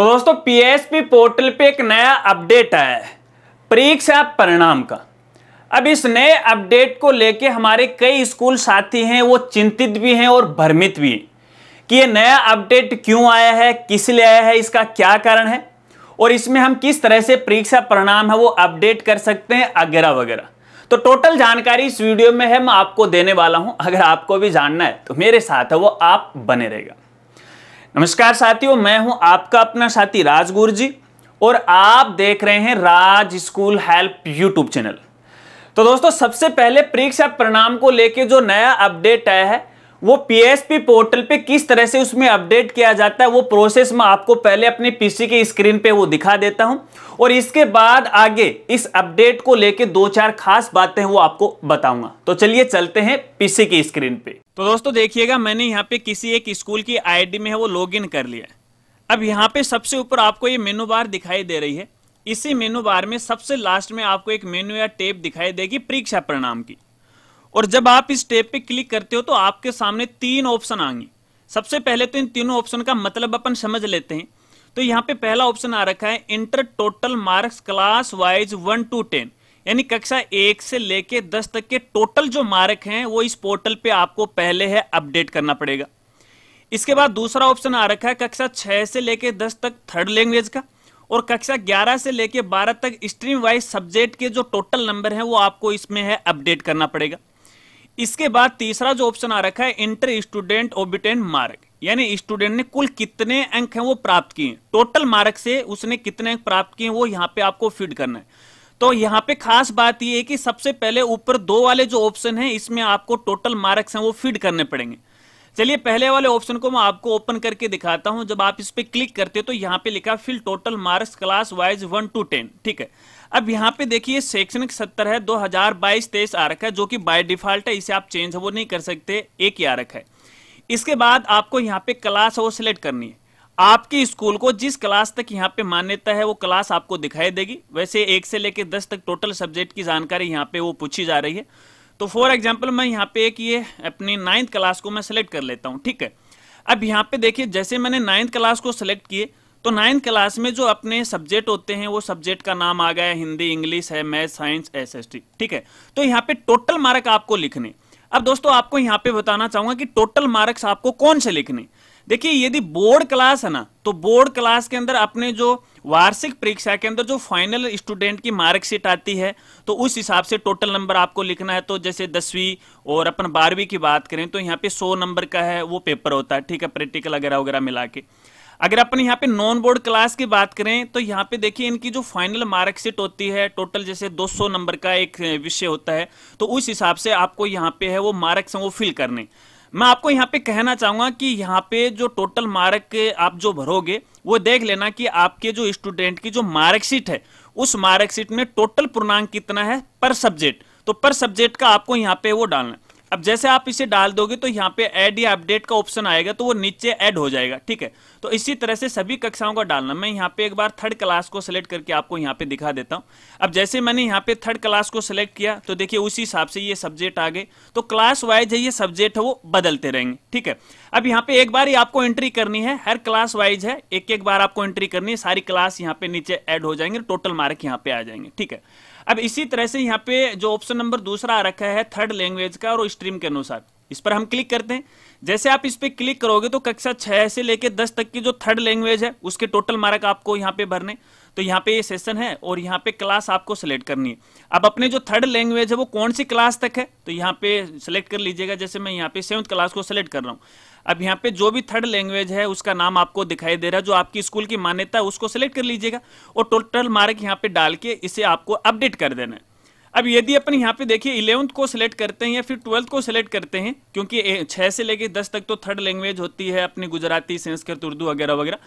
तो दोस्तों PSP portal पे एक नया अपडेट आया है परीक्षा परिणाम का अब इस नए अपडेट को लेके हमारे कई स्कूल साथी हैं वो चिंतित भी हैं और भ्रमित भी हैं कि ये नया अपडेट क्यों आया है किस लिए आया है इसका क्या कारण है और इसमें हम किस तरह से परीक्षा परिणाम है वो अपडेट कर सकते हैं वगैरह वगैरह तो टोटल जानकारी इस वीडियो में है मैं आपको देने वाला हूं अगर आपको भी जानना है तो मेरे साथ है वो आप बने रहेगा नमस्कार साथियों मैं हूं आपका अपना साथी राजगुरु जी और आप देख रहे हैं Raj school help YouTube channel तो दोस्तों सबसे पहले परीक्षा परिणाम को लेके जो नया अपडेट आया है वो PSP पोर्टल पे किस तरह से उसमें अपडेट किया जाता है वो प्रोसेस मैं आपको पहले अपने पीसी के स्क्रीन पे वो दिखा देता हूं और इसके बाद आगे इस अपडेट को लेके दो चार खास बातें वो आपको बताऊंगा तो चलिए चलते हैं पीसी की स्क्रीन पे तो दोस्तों देखिएगा मैंने यहाँ पे किसी एक स्कूल की आईडी में है वो लॉग कर लिया अब यहाँ पे सबसे ऊपर आपको ये मेनू बार दिखाई दे रही है इसी मेनू बार में सबसे लास्ट में आपको एक मेनू या टेप दिखाई देगी परीक्षा परिणाम की और जब आप इस टेप पे क्लिक करते हो तो आपके सामने तीन ऑप्शन आएंगे सबसे पहले तो इन तीनों ऑप्शन का मतलब अपन समझ लेते हैं तो यहाँ पे पहला ऑप्शन आ रखा है enter total marks class wise one two ten यानी कक्षा एक से लेके दस तक के टोटल जो मार्क हैं वो इस पोर्टल पे आपको पहले है अपडेट करना पड़ेगा इसके बाद दूसरा ऑप्शन आ रखा है कक्षा छह से लेके दस तक थर्ड लैंग्वेज का और कक्षा ग्यारह से लेके बारह तक स्ट्रीम वाइज सब्जेक्ट के जो टोटल नंबर है वो आपको इसमें है अपडेट करना पड़ेगा इसके बाद तीसरा जो ऑप्शन आ रखा है इंटर स्टूडेंट ओबिटेन मार्क यानी स्टूडेंट ने कुल कितने अंक हैं वो प्राप्त किए टोटल मार्क से उसने कितने अंक प्राप्त किए वो यहाँ पे आपको फीड करना है तो यहाँ पे खास बात यह है कि सबसे पहले ऊपर दो वाले जो ऑप्शन है इसमें आपको टोटल मार्क्स हैं वो फीड करने पड़ेंगे चलिए पहले वाले ऑप्शन को मैं आपको ओपन करके दिखाता हूं जब आप इस पर क्लिक करते हो तो यहाँ पे लिखा fill total marks class wise one two ten ठीक है अब यहाँ पे देखिए शैक्षणिक सत्र है 2022-23 आरक है जो कि बाय डिफॉल्ट है इसे आप चेंज वो नहीं कर सकते एक ही आरक है इसके बाद आपको यहाँ पे क्लास वो सिलेक्ट करनी है आपके स्कूल को जिस क्लास तक यहाँ पे मान्यता है वो क्लास आपको दिखाई देगी वैसे एक से लेकर दस तक टोटल सब्जेक्ट की जानकारी यहाँ पे वो पूछी जा रही है तो फॉर एग्जाम्पल मैं यहाँ पे एक ये अपनी नाइन्थ क्लास को मैं सिलेक्ट कर लेता हूँ ठीक है अब यहाँ पे देखिए जैसे मैंने नाइन्थ क्लास को सिलेक्ट किए तो नाइन्थ क्लास में जो अपने सब्जेक्ट होते हैं वो सब्जेक्ट का नाम आ गया है हिंदी इंग्लिश है math science S S T ठीक है तो यहाँ पे टोटल मार्क आपको लिखने अब दोस्तों आपको यहाँ पे बताना चाहूंगा कि टोटल मार्क्स आपको कौन से लिखने देखिए यदि बोर्ड क्लास है ना तो बोर्ड क्लास के अंदर अपने जो वार्षिक परीक्षा के अंदर जो फाइनल स्टूडेंट की मार्कशीट आती है तो उस हिसाब से टोटल नंबर आपको लिखना है तो जैसे दसवीं और अपन बारहवीं की बात करें तो यहाँ पे सौ नंबर का है वो पेपर होता है ठीक है प्रैक्टिकल वगैरह वगैरह मिला के अगर अपन यहाँ पे नॉन बोर्ड क्लास की बात करें तो यहाँ पे देखिए इनकी जो फाइनल मार्कशीट होती है टोटल जैसे 200 नंबर का एक विषय होता है तो उस हिसाब से आपको यहाँ पे है वो मार्क्स हैं वो फिल करने मैं आपको यहाँ पे कहना चाहूँगा कि यहाँ पे जो टोटल मार्क आप जो भरोगे वो देख लेना कि आपके जो स्टूडेंट की जो मार्कशीट है उस मार्कशीट में टोटल पूर्णांक कितना है पर सब्जेक्ट तो पर सब्जेक्ट का आपको यहाँ पे वो डालना है अब जैसे आप इसे डाल दोगे तो यहाँ पे ऐड या अपडेट का ऑप्शन आएगा तो वो नीचे ऐड हो जाएगा ठीक है तो इसी तरह से सभी कक्षाओं का डालना मैं यहाँ पे एक बार थर्ड क्लास को सिलेक्ट करके आपको यहाँ पे दिखा देता हूँ अब जैसे मैंने यहाँ पे थर्ड क्लास को सिलेक्ट किया तो देखिए उसी हिसाब से ये सब्जेक्ट आ गए तो क्लास वाइज है ये सब्जेक्ट है वो बदलते रहेंगे ठीक है अब यहाँ पे एक बार ही आपको एंट्री करनी है हर क्लास वाइज है एक एक बार आपको एंट्री करनी है सारी क्लास यहाँ पे नीचे ऐड हो जाएंगे टोटल मार्क यहाँ पे आ जाएंगे ठीक है अब इसी तरह से यहाँ पे जो ऑप्शन नंबर दूसरा आ रखा है थर्ड लैंग्वेज का और स्ट्रीम के अनुसार इस पर हम क्लिक करते हैं जैसे आप इस पर क्लिक करोगे तो कक्षा छह से लेकर दस तक की जो थर्ड लैंग्वेज है उसके टोटल मार्क आपको यहाँ पे भरने तो यहाँ पे ये सेशन है और यहाँ पे क्लास आपको सेलेक्ट करनी है अब अपने जो थर्ड लैंग्वेज है वो कौन सी क्लास तक है तो यहाँ पे सेलेक्ट कर लीजिएगा जैसे मैं यहाँ पे सेवन्थ क्लास को सेलेक्ट कर रहा हूँ अब यहाँ पे जो भी थर्ड लैंग्वेज है उसका नाम आपको दिखाई दे रहा है जो आपकी स्कूल की मान्यता है उसको सिलेक्ट कर लीजिएगा और टोटल मार्क यहाँ पे डाल के इसे आपको अपडेट कर देना है अब यदि अपन यहाँ पे देखिए इलेवंथ को सिलेक्ट करते हैं या फिर ट्वेल्थ को सिलेक्ट करते हैं क्योंकि छः से लेके दस तक तो थर्ड लैंग्वेज होती है अपनी गुजराती संस्कृत उर्दू वगैरह वगैरह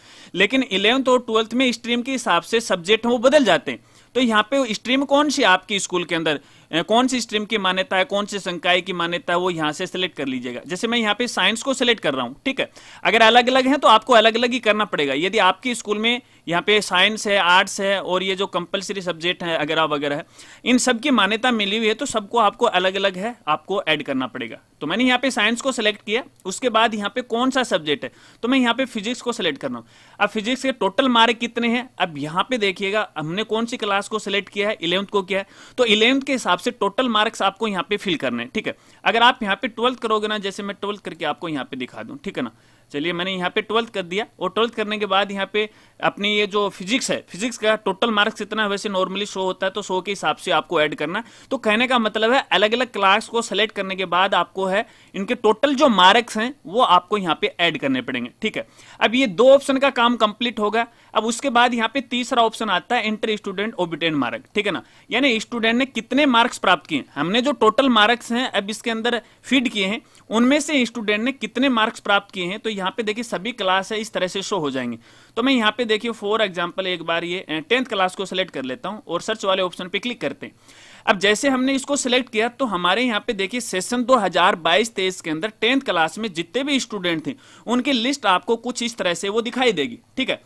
लेकिन इलेवंथ और ट्वेल्थ में स्ट्रीम के हिसाब से सब्जेक्ट वो बदल जाते हैं तो यहाँ पे स्ट्रीम कौन सी आपकी स्कूल के अंदर कौन सी स्ट्रीम की मान्यता है कौन सी संकाय की मान्यता है वो यहां से सिलेक्ट कर लीजिएगा जैसे मैं यहाँ पे साइंस को सिलेक्ट कर रहा हूँ ठीक है अगर अलग अलग है तो आपको अलग अलग ही करना पड़ेगा यदि आपके स्कूल में यहाँ पे साइंस है आर्ट्स है और ये जो कंपलसरी सब्जेक्ट है वगैरह है इन सब की मान्यता मिली हुई है तो सबको आपको अलग अलग है आपको ऐड करना पड़ेगा तो मैंने यहाँ पे साइंस को सिलेक्ट किया उसके बाद यहाँ पे कौन सा सब्जेक्ट है तो मैं यहाँ पे फिजिक्स को सिलेक्ट कर रहा हूँ अब फिजिक्स के टोटल मार्क कितने हैं अब यहाँ पे देखिएगा हमने कौन सी क्लास को सिलेक्ट किया है इलेवंथ को किया है तो इलेवंथ के साथ हिसाब से टोटल मार्क्स आपको यहाँ पे फिल करने हैं ठीक है अगर आप यहाँ पे ट्वेल्थ करोगे ना जैसे मैं ट्वेल्थ करके आपको यहाँ पे दिखा दूँ ठीक है ना चलिए मैंने यहाँ पे ट्वेल्थ कर दिया और ट्वेल्थ करने के बाद यहाँ पे अपनी ये जो फिजिक्स है फिजिक्स का टोटल मार्क्स इतना वैसे नॉर्मली शो होता है तो शो के हिसाब से आपको ऐड करना तो कहने का मतलब है अलग अलग क्लास को सेलेक्ट करने के बाद आपको है इनके टोटल जो मार्क्स हैं वो आपको यहाँ पे ऐड करने पड़ेंगे ठीक है अब ये दो ऑप्शन का काम कंप्लीट होगा अब उसके बाद यहाँ पे तीसरा ऑप्शन आता है इंटर स्टूडेंट ओबिटेन मार्क ठीक है ना यानी स्टूडेंट ने कितने मार्क्स प्राप्त किए हमने जो टोटल मार्क्स हैं अब इसके अंदर फीड किए हैं उनमें से स्टूडेंट ने कितने मार्क्स प्राप्त किए हैं तो यहाँ पे देखिए सभी क्लास है इस तरह से शो हो जाएंगे तो मैं यहाँ पे देखिए फॉर एग्जाम्पल एक बार ये टेंथ क्लास को सिलेक्ट कर लेता हूँ और सर्च वाले ऑप्शन पे क्लिक करते हैं अब जैसे हमने इसको सिलेक्ट किया तो हमारे यहाँ पे देखिए सेशन 2022-23 के अंदर टेंथ क्लास में जितने भी स्टूडेंट थे उनकी लिस्ट आपको कुछ इस तरह से वो दिखाई देगी ठीक है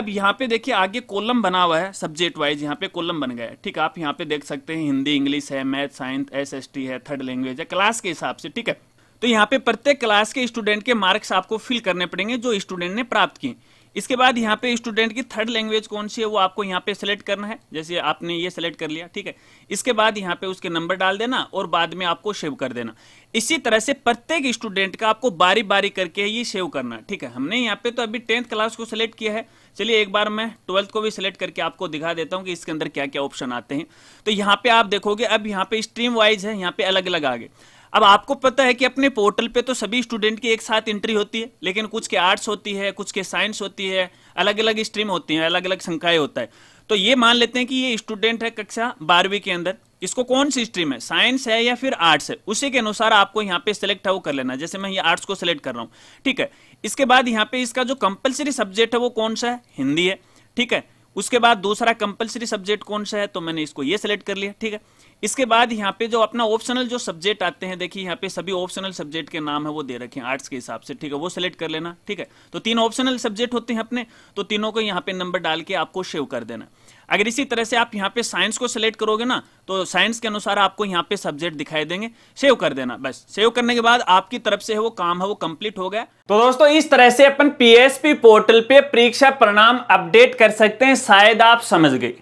अब यहाँ पे देखिए आगे कॉलम बना हुआ है सब्जेक्ट वाइज यहाँ पे कॉलम बन गया है ठीक है आप यहाँ पे देख सकते हैं हिंदी इंग्लिश है मैथ साइंस एस है थर्ड लैंग्वेज है क्लास के हिसाब से ठीक है तो यहाँ पे प्रत्येक क्लास के स्टूडेंट के मार्क्स आपको फिल करने पड़ेंगे जो स्टूडेंट ने प्राप्त किए इसके बाद यहाँ पे स्टूडेंट की थर्ड लैंग्वेज कौन सी है वो आपको यहाँ पे सेलेक्ट करना है जैसे आपने ये सेलेक्ट कर लिया ठीक है इसके बाद यहाँ पे उसके नंबर डाल देना और बाद में आपको सेव कर देना इसी तरह से प्रत्येक स्टूडेंट का आपको बारी बारी करके ये सेव करना ठीक है हमने यहाँ पे तो अभी टेंथ क्लास को सिलेक्ट किया है चलिए एक बार मैं ट्वेल्थ को भी सिलेक्ट करके आपको दिखा देता हूँ कि इसके अंदर क्या क्या ऑप्शन आते हैं तो यहाँ पे आप देखोगे अब यहाँ पे स्ट्रीम वाइज है यहाँ पे अलग अलग आगे अब आपको पता है कि अपने पोर्टल पे तो सभी स्टूडेंट की एक साथ एंट्री होती है लेकिन कुछ के आर्ट्स होती है कुछ के साइंस होती है अलग अलग स्ट्रीम होती है अलग अलग संख्याएं होता है तो ये मान लेते हैं कि ये स्टूडेंट है कक्षा बारहवीं के अंदर इसको कौन सी स्ट्रीम है साइंस है या फिर आर्ट्स है उसी के अनुसार आपको यहाँ पे सिलेक्ट है वो कर लेना जैसे मैं ये आर्ट्स को सिलेक्ट कर रहा हूँ ठीक है इसके बाद यहाँ पे इसका जो कंपलसरी सब्जेक्ट है वो कौन सा है हिंदी है ठीक है उसके बाद दूसरा कंपलसरी सब्जेक्ट कौन सा है तो मैंने इसको ये सिलेक्ट कर लिया ठीक है इसके बाद यहाँ पे जो अपना ऑप्शनल जो सब्जेक्ट आते हैं देखिए यहाँ पे सभी ऑप्शनल सब्जेक्ट के नाम है वो दे रखे हैं आर्ट्स के हिसाब से ठीक है वो सिलेक्ट कर लेना ठीक है तो तीन ऑप्शनल सब्जेक्ट होते हैं अपने तो तीनों को यहाँ पे नंबर डाल के आपको सेव कर देना अगर इसी तरह से आप यहाँ पे साइंस को सिलेक्ट करोगे ना तो साइंस के अनुसार आपको यहाँ पे सब्जेक्ट दिखाई देंगे सेव कर देना बस सेव करने के बाद आपकी तरफ से है वो काम है वो कंप्लीट हो गया तो दोस्तों इस तरह से अपन पी पोर्टल पे परीक्षा परिणाम अपडेट कर सकते हैं शायद आप समझ गए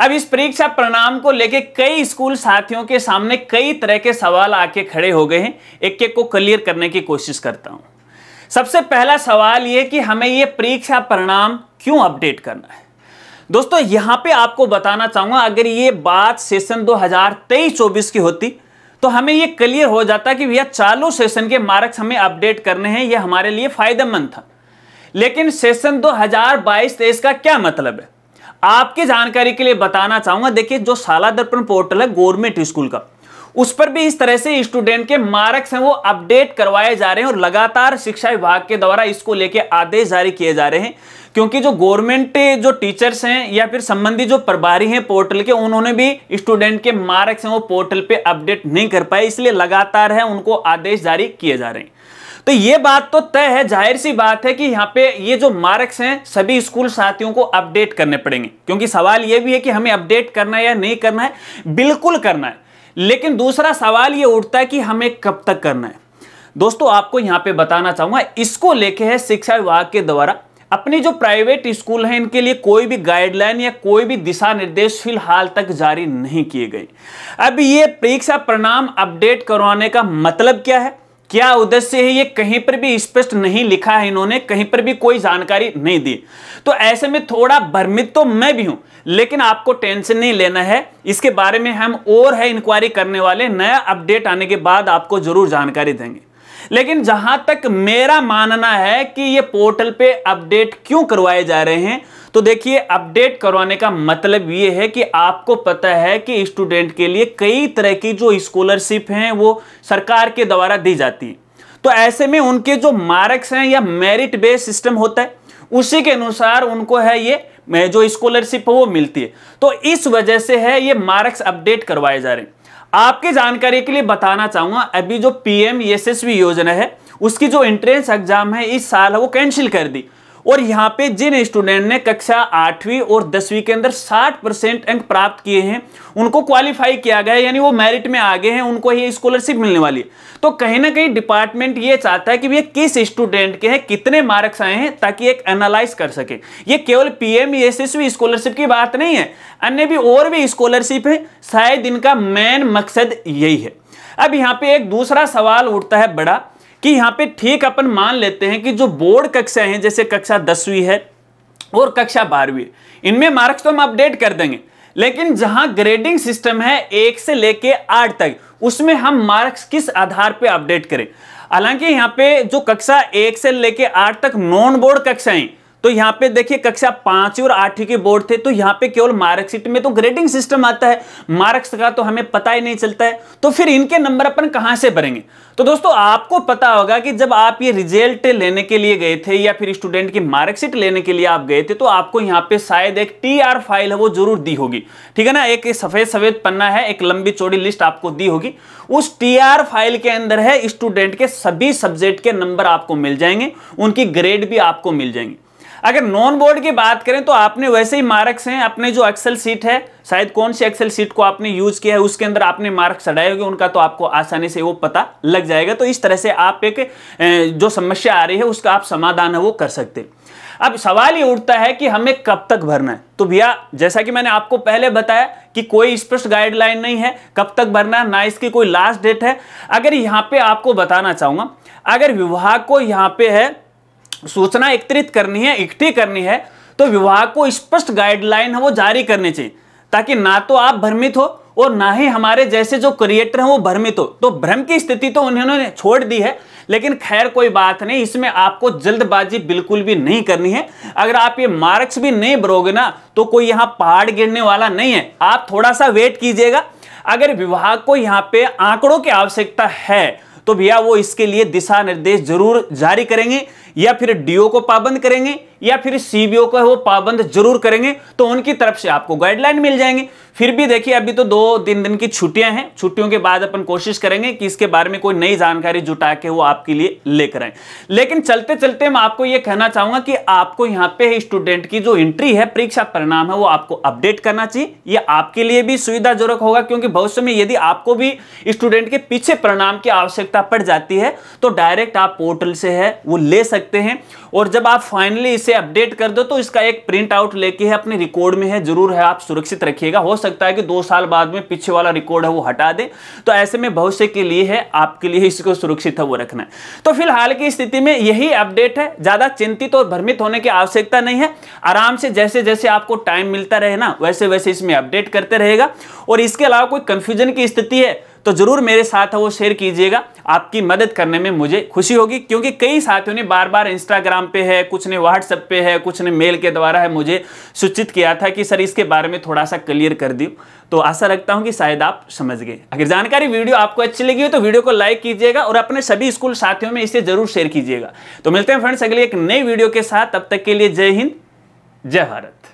अब इस परीक्षा परिणाम को लेके कई स्कूल साथियों के सामने कई तरह के सवाल आके खड़े हो गए हैं एक एक को क्लियर करने की कोशिश करता हूं सबसे पहला सवाल ये कि हमें ये परीक्षा परिणाम क्यों अपडेट करना है दोस्तों यहां पे आपको बताना चाहूंगा अगर ये बात सेशन 2023-24 की होती तो हमें ये क्लियर हो जाता कि भैया चालू सेशन के मार्क्स हमें अपडेट करने हैं ये हमारे लिए फायदेमंद था लेकिन सेशन 2022 हजार का क्या मतलब है आपकी जानकारी के लिए बताना चाहूंगा देखिए जो शाला दर्पण पोर्टल है गवर्नमेंट स्कूल का उस पर भी इस तरह से स्टूडेंट के मार्क्स हैं वो अपडेट करवाए जा रहे हैं और लगातार शिक्षा विभाग के द्वारा इसको लेके आदेश जारी किए जा रहे हैं क्योंकि जो गवर्नमेंट जो टीचर्स हैं या फिर संबंधित जो प्रभारी हैं पोर्टल के उन्होंने भी स्टूडेंट के मार्क्स हैं वो पोर्टल पे अपडेट नहीं कर पाए इसलिए लगातार है उनको आदेश जारी किए जा रहे हैं तो ये बात तो तय है जाहिर सी बात है कि यहाँ पे ये जो मार्क्स हैं सभी स्कूल साथियों को अपडेट करने पड़ेंगे क्योंकि सवाल ये भी है कि हमें अपडेट करना है या नहीं करना है बिल्कुल करना है लेकिन दूसरा सवाल ये उठता है कि हमें कब तक करना है दोस्तों आपको यहाँ पे बताना चाहूंगा इसको लेके है शिक्षा विभाग के द्वारा अपने जो प्राइवेट स्कूल हैं इनके लिए कोई भी गाइडलाइन या कोई भी दिशा निर्देश फिलहाल तक जारी नहीं किए गए अब ये परीक्षा परिणाम अपडेट करवाने का मतलब क्या है क्या उद्देश्य है ये कहीं पर भी स्पष्ट नहीं लिखा है इन्होंने कहीं पर भी कोई जानकारी नहीं दी तो ऐसे में थोड़ा भ्रमित तो मैं भी हूं लेकिन आपको टेंशन नहीं लेना है इसके बारे में हम और है इंक्वायरी करने वाले नया अपडेट आने के बाद आपको जरूर जानकारी देंगे लेकिन जहां तक मेरा मानना है कि ये पोर्टल पे अपडेट क्यों करवाए जा रहे हैं तो देखिए अपडेट करवाने का मतलब ये है कि आपको पता है कि स्टूडेंट के लिए कई तरह की जो स्कॉलरशिप हैं वो सरकार के द्वारा दी जाती है तो ऐसे में उनके जो मार्क्स हैं या मेरिट बेस्ड सिस्टम होता है उसी के अनुसार उनको है ये जो स्कॉलरशिप है वो मिलती है तो इस वजह से है ये मार्क्स अपडेट करवाए जा रहे हैं आपकी जानकारी के लिए बताना चाहूंगा अभी जो पीएम यशस्वी योजना है उसकी जो एंट्रेंस एग्जाम है इस साल वो कैंसिल कर दी और यहाँ पे जिन स्टूडेंट ने कक्षा आठवीं और दसवीं के अंदर 60 परसेंट अंक प्राप्त किए हैं उनको क्वालिफाई किया गया है यानी वो मेरिट में आगे हैं उनको ये स्कॉलरशिप मिलने वाली है तो कहीं ना कहीं डिपार्टमेंट ये चाहता है कि भैया किस स्टूडेंट के हैं कितने मार्क्स आए हैं ताकि एक एनालाइज कर सके ये केवल पी एम स्कॉलरशिप की बात नहीं है अन्य भी और भी स्कॉलरशिप है शायद इनका मेन मकसद यही है अब यहाँ पे एक दूसरा सवाल उठता है बड़ा कि यहाँ पे ठीक अपन मान लेते हैं कि जो बोर्ड कक्षा है जैसे कक्षा दसवीं है और कक्षा बारहवीं इनमें मार्क्स तो हम अपडेट कर देंगे लेकिन जहां ग्रेडिंग सिस्टम है एक से लेके आठ तक उसमें हम मार्क्स किस आधार पे अपडेट करें हालांकि यहाँ पे जो कक्षा एक से लेके आठ तक नॉन बोर्ड कक्षाएं तो यहाँ पे देखिए कक्षा पांच और आठ के बोर्ड थे तो यहाँ पे केवल मार्कशीट में तो ग्रेडिंग सिस्टम आता है मार्क्स का तो हमें पता ही नहीं चलता है तो फिर इनके नंबर अपन कहाँ से भरेंगे तो दोस्तों आपको पता होगा कि जब आप ये रिजल्ट लेने के लिए गए थे या फिर स्टूडेंट की मार्कशीट लेने के लिए आप गए थे तो आपको यहाँ पे शायद एक टी फाइल है वो जरूर दी होगी ठीक है ना एक सफेद सफेद पन्ना है एक लंबी चौड़ी लिस्ट आपको दी होगी उस टी फाइल के अंदर है स्टूडेंट के सभी सब्जेक्ट के नंबर आपको मिल जाएंगे उनकी ग्रेड भी आपको मिल जाएंगे अगर नॉन बोर्ड की बात करें तो आपने वैसे ही मार्क्स हैं अपने जो एक्सेल सीट है शायद कौन सी एक्सेल सीट को आपने यूज किया है उसके अंदर आपने मार्क्स हटाए होंगे उनका तो आपको आसानी से वो पता लग जाएगा तो इस तरह से आप एक जो समस्या आ रही है उसका आप समाधान है वो कर सकते अब सवाल ये उठता है कि हमें कब तक भरना है तो भैया जैसा कि मैंने आपको पहले बताया कि कोई स्पष्ट गाइडलाइन नहीं है कब तक भरना है ना इसकी कोई लास्ट डेट है अगर यहाँ पे आपको बताना चाहूंगा अगर विभाग को यहाँ पे है सूचना एकत्रित करनी है इकट्ठी करनी है तो विभाग को स्पष्ट गाइडलाइन है वो जारी करनी चाहिए ताकि ना तो आप भ्रमित हो और ना ही हमारे जैसे जो क्रिएटर हैं वो भ्रमित हो तो भ्रम की स्थिति तो उन्होंने छोड़ दी है लेकिन खैर कोई बात नहीं इसमें आपको जल्दबाजी बिल्कुल भी नहीं करनी है अगर आप ये मार्क्स भी नहीं भरोगे ना तो कोई यहाँ पहाड़ गिरने वाला नहीं है आप थोड़ा सा वेट कीजिएगा अगर विभाग को यहाँ पे आंकड़ों की आवश्यकता है तो भैया वो इसके लिए दिशा निर्देश जरूर जारी करेंगे या फिर डीओ को पाबंद करेंगे या फिर सीबीओ को वो पाबंद जरूर करेंगे तो उनकी तरफ से आपको गाइडलाइन मिल जाएंगे फिर भी देखिए अभी तो दो तीन दिन की छुट्टियां हैं छुट्टियों के बाद अपन कोशिश करेंगे कि इसके बारे में कोई नई जानकारी जुटा के वो आपके लिए लेकर आए लेकिन चलते चलते मैं आपको ये कहना चाहूंगा कि आपको यहाँ पे स्टूडेंट की जो एंट्री है परीक्षा परिणाम है वो आपको अपडेट करना चाहिए यह आपके लिए भी सुविधाजनक होगा क्योंकि भविष्य में यदि आपको भी स्टूडेंट के पीछे परिणाम की आवश्यकता पड़ जाती है तो डायरेक्ट आप पोर्टल से है वो ले सकते हैं और जब आप फाइनली इसे इसे अपडेट कर दो तो इसका एक प्रिंट आउट लेके है अपने रिकॉर्ड में है जरूर है आप सुरक्षित रखिएगा हो सकता है कि दो साल बाद में पीछे वाला रिकॉर्ड है वो हटा दे तो ऐसे में भविष्य के लिए है आपके लिए इसको सुरक्षित है वो रखना है तो फिलहाल की स्थिति में यही अपडेट है ज्यादा चिंतित और भ्रमित होने की आवश्यकता नहीं है आराम से जैसे जैसे आपको टाइम मिलता रहे ना वैसे वैसे इसमें अपडेट करते रहेगा और इसके अलावा कोई कंफ्यूजन की स्थिति है तो ज़रूर मेरे साथ वो शेयर कीजिएगा आपकी मदद करने में मुझे खुशी होगी क्योंकि कई साथियों ने बार बार इंस्टाग्राम पे है कुछ ने व्हाट्सएप पे है कुछ ने मेल के द्वारा है मुझे सूचित किया था कि सर इसके बारे में थोड़ा सा क्लियर कर दी तो आशा रखता हूं कि शायद आप समझ गए अगर जानकारी वीडियो आपको अच्छी लगी हो तो वीडियो को लाइक कीजिएगा और अपने सभी स्कूल साथियों में इसे जरूर शेयर कीजिएगा तो मिलते हैं फ्रेंड्स अगले एक नई वीडियो के साथ तब तक के लिए जय हिंद जय भारत